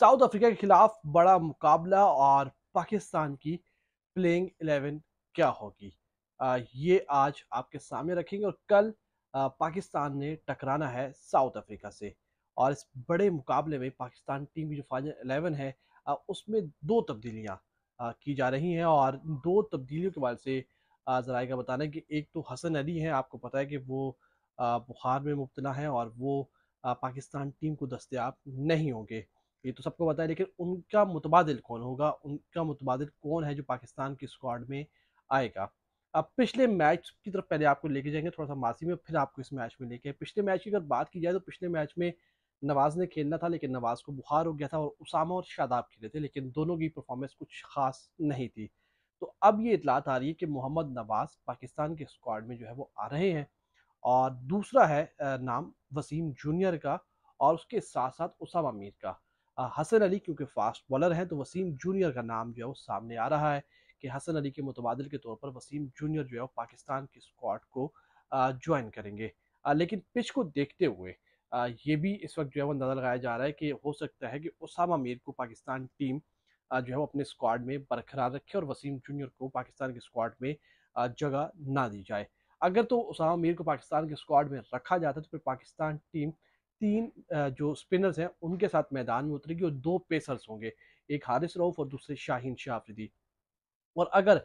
south Africa के खिलाफ बड़ा मुकाबला और पाकिस्तान की प्लेइंग एलेवन क्या होगी ये आज आपके सामने रखेंगे और कल पाकिस्तान ने टकराना है साउथ अफ्रीका से और इस बड़े मुकाबले में पाकिस्तान टीम की जो फाइनल एलेवन है उसमें दो तब्दीलियाँ की जा रही हैं और दो तब्दीलियों के बारे से ज़रा का बताना है कि एक तो हसन अली हैं आपको पता है कि वो बुखार में मुबतला हैं और वो पाकिस्तान टीम को दस्तियाब नहीं होंगे ये तो सबको पता है लेकिन उनका मुतबादल कौन होगा उनका मुतबादल कौन है जो पाकिस्तान के स्क्वाड में आएगा अब पिछले मैच की तरफ पहले आपको लेके जाएंगे थोड़ा सा मासी में फिर आपको इस मैच में लेके पिछले मैच की अगर बात की जाए तो पिछले मैच में नवाज़ ने खेलना था लेकिन नवाज़ को बुखार हो गया था और उसामा और शादाब खेले थे लेकिन दोनों की परफॉर्मेंस कुछ खास नहीं थी तो अब ये इतलात आ रही है कि मोहम्मद नवाज़ पाकिस्तान के स्क्वाड में जो है वो आ रहे हैं और दूसरा है नाम वसीम जूनियर का और उसके साथ साथ उसामा मीर का हसन अली क्योंकि फास्ट बॉलर हैं तो वसीम जूनियर का नाम जो है वो सामने आ रहा है कि हसन अली के मुतबादल के तौर पर वसीम जूनियर जो है वो पाकिस्तान के स्क्वाड को ज्वाइन करेंगे लेकिन पिच को देखते हुए ये भी इस वक्त जो है वो अंदाज़ा लगाया जा रहा है कि हो सकता है कि उसामा मीर को पाकिस्तान टीम जो है वो अपने स्क्वाड में बरकरार रखे और वसीम जूनियर को पाकिस्तान के स्क्वाड में जगह ना दी जाए अगर तो उसामा मीर को पाकिस्तान के स्क्वाड में रखा जाता तो फिर पाकिस्तान टीम तीन जो स्पिनर्स हैं उनके साथ मैदान में उतरेगी और दो पेसर्स होंगे एक हारिस रऊफ और दूसरे शाहीन शाफरिदी और अगर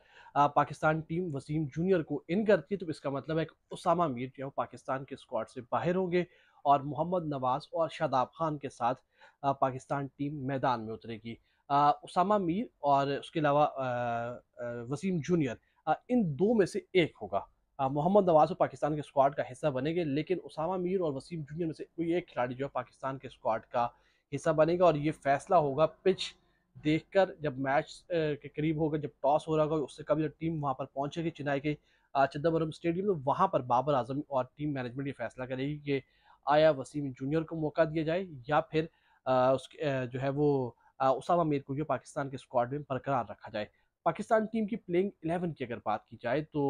पाकिस्तान टीम वसीम जूनियर को इन करती है तो इसका मतलब है कि उसामा मीर जो है पाकिस्तान के स्क्वाड से बाहर होंगे और मोहम्मद नवाज और शादाब खान के साथ पाकिस्तान टीम मैदान में उतरेगी उसामा मीर और उसके अलावा वसीम जूनियर इन दो में से एक होगा मोहम्मद नवाज और पाकिस्तान के स्क्वाड का हिस्सा बनेंगे लेकिन उसामा मीर और वसीम जूनियर में से कोई एक खिलाड़ी जो है पाकिस्तान के स्क्वाड का हिस्सा बनेगा और ये फैसला होगा पिच देखकर जब मैच के करीब होगा जब टॉस हो रहा होगा उससे कभी जब टीम वहाँ पर पहुँचेगी चेन्नई के चिदम्बरम स्टेडियम में वहाँ पर बाबर आजम और टीम मैनेजमेंट ये फैसला करेगी कि आया वसीम जूनियर को मौका दिया जाए या फिर उसके जो है वो उसामा मीर को जो पाकिस्तान के स्क्वाड में बरकरार रखा जाए पाकिस्तान टीम की प्लेइंग एलेवन की अगर बात की जाए तो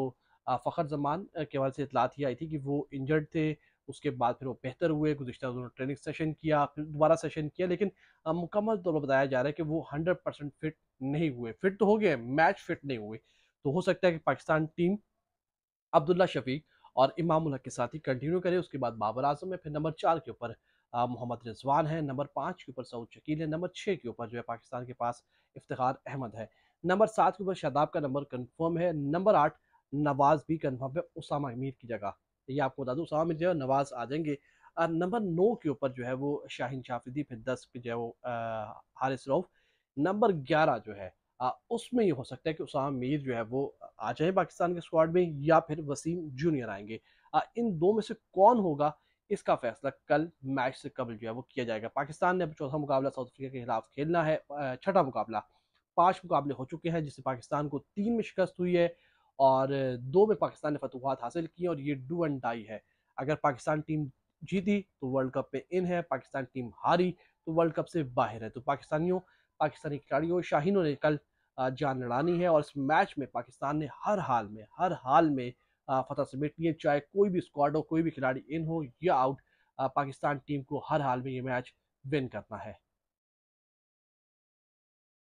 फ़खर जमान के हवाले से इतलात ही आई थी कि वो इंजर्ड थे उसके बाद फिर वो बेहतर हुए गुजशत उन्होंने ट्रेनिंग सेशन किया फिर दोबारा सेशन किया लेकिन मुकम्मल तौर पर बताया जा रहा है कि वो हंड्रेड परसेंट फिट नहीं हुए फिट तो हो गए मैच फिट नहीं हुए तो हो सकता है कि पाकिस्तान टीम अब्दुल्ला शफीक और इमाम हक के साथ ही कंटिन्यू करे उसके बाद बाबर आजम है फिर नंबर चार के ऊपर मोहम्मद रिजवान है नंबर पाँच के ऊपर सऊद शकील है नंबर छः के ऊपर जो है पाकिस्तान के पास इफ्तार अहमद है नंबर सात के ऊपर शादाब का नंबर कन्फर्म है नंबर आठ नवाज भी कन्फर्म है उसामा अमीर की जगह ये आपको बता दूँ उसामा अमीर जो है नवाज आ जाएंगे और नंबर नौ के ऊपर जो है वो शाहीन शाफिदी फिर दस पे जो है वो हारिस रऊफ नंबर ग्यारह जो है उसमें ये हो सकता है कि उसामा मीर जो है वो आ जाए पाकिस्तान के स्क्वाड में या फिर वसीम जूनियर आएंगे इन दो में से कौन होगा इसका फैसला कल मैच से कबल जो है वो किया जाएगा पाकिस्तान ने अब चौथा मुकाबला साउथ अफ्रीका के खिलाफ खेलना है छठा मुकाबला पांच मुकाबले हो चुके हैं जिससे पाकिस्तान को तीन में शिकस्त हुई है और दो में पाकिस्तान ने फतवाहत हासिल की और ये डू एंड डाई है अगर पाकिस्तान टीम जीती तो वर्ल्ड कप पे इन है पाकिस्तान टीम हारी तो वर्ल्ड कप से बाहर है तो पाकिस्तानियों पाकिस्तानी खिलाड़ियों शाहिनों ने कल जान लड़ानी है और इस मैच में पाकिस्तान ने हर हाल में हर हाल में फतह समेटनी है चाहे कोई भी स्क्वाड हो कोई भी खिलाड़ी इन हो या आउट पाकिस्तान टीम को हर हाल में ये मैच विन करना है